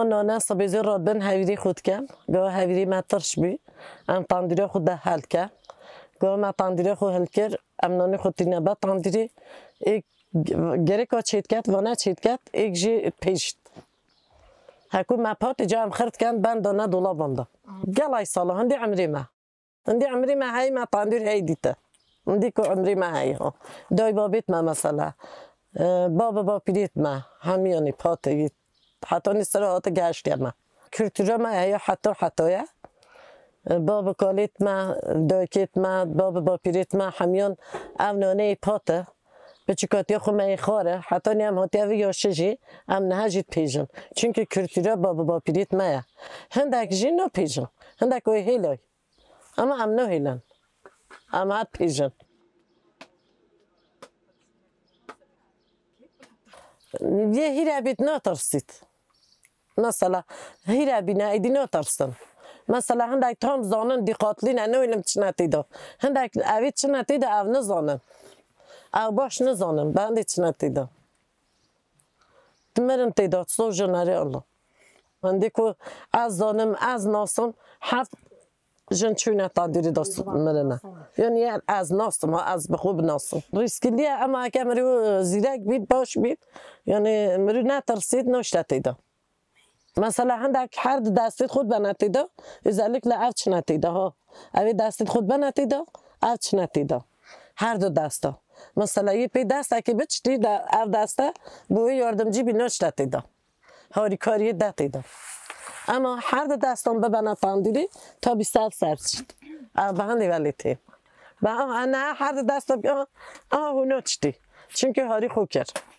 آن است سبزی را بن هیری خود کم گاه هیری مترش بی ام تندری خود ده حل کم گاه ما تندری خود حل کر ام نانی خود تینه با یک ایک و ها چید کت نه چید کت ایک جی پیشت هکو ما پات جا ام خرد کن بند دانه دولا بنده گل ای سالا هندی عمری ما هندی عمری ما هی ما تندیر هایی دیتا هندی که عمری ما هی ها دای بابیت ما مثلا بابا با پیریت ما همیانی پاتی حتی نستراحات گشتی ما کلتورا ما هیا حتی حتی باب کالیت ما دایکیت ما باب با پیریت ما همیان اونانه پاته به چکاتی خو من خاره حتی نیم هاتی اوی یاشجی ام نهجید پیجن چونکه کلتورا بابا با پیریت ما هندک جی نو پیجن هندک اوی هیلای اما ام نو هیلن ام هات پیجن یه هیره بیت نترسید مثلا هیره بی ایدی نترسن مثلا هندک تام زانن دی قاتلی نه نویلم چی نتیدا هندک اوید چی نتیدا او نزانن او باش نزانن بندی چی نتیدا دمرم تیدا سو جنره الله من دیکو از زانم از ناسم هفت جن چونه تا دیری دست مرنه یعنی از ناست ما از بخوب ناست ریسکلیه اما که مرو زیرک بید باش بید یعنی مرو ترسید نشته تیدا مثلا هندک هر دستت خود بنتیدا لذلک لعف افچ نتیدا ها اوی دستت خود بنتیدا افچ نتیدا هر دو دستا مثلا یه پی دسته که بچتی در دسته بوی بی بیناش دتیدا هاری کاری دتیدا اما هر دو دستان ببنن پاندیلی تا 200 سرد شد به ولی تی و نه هر دو دستان بیا آه چون چدی چونکه هاری خوب کرد